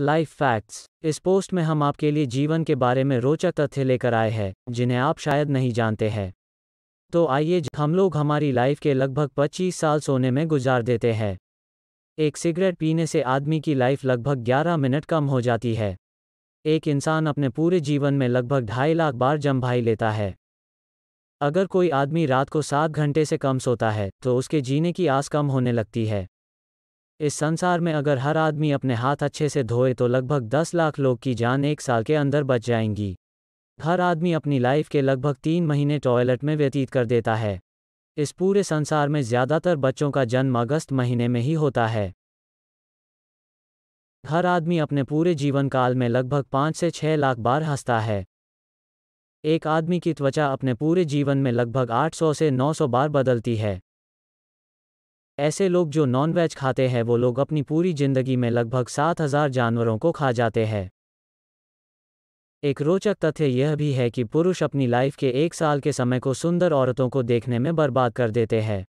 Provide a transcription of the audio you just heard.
life facts इस post में हम आपके लिए जीवन के बारे में रोचक तथ्य लेकर आए हैं जिन्हें आप शायद नहीं जानते हैं तो आइए हम लोग हमारी लाइफ के लगभग 25 साल सोने में गुजार देते हैं एक सिगरेट पीने से आदमी की लाइफ लगभग 11 मिनट कम हो जाती है एक इंसान अपने पूरे जीवन में लगभग ढाई लाख बार जम्भाई लेता है अगर कोई आदमी रात को सात घंटे से कम सोता है तो उसके जीने की आस कम होने लगती है इस संसार में अगर हर आदमी अपने हाथ अच्छे से धोए तो लगभग दस लाख लोग की जान एक साल के अंदर बच जाएंगी हर आदमी अपनी लाइफ के लगभग तीन महीने टॉयलेट में व्यतीत कर देता है इस पूरे संसार में ज़्यादातर बच्चों का जन्म अगस्त महीने में ही होता है हर आदमी अपने पूरे जीवन काल में लगभग पाँच से छः लाख बार हंसता है एक आदमी की त्वचा अपने पूरे जीवन में लगभग 800 से 900 बार बदलती है ऐसे लोग जो नॉनवेज खाते हैं वो लोग अपनी पूरी जिंदगी में लगभग सात हजार जानवरों को खा जाते हैं एक रोचक तथ्य यह भी है कि पुरुष अपनी लाइफ के एक साल के समय को सुंदर औरतों को देखने में बर्बाद कर देते हैं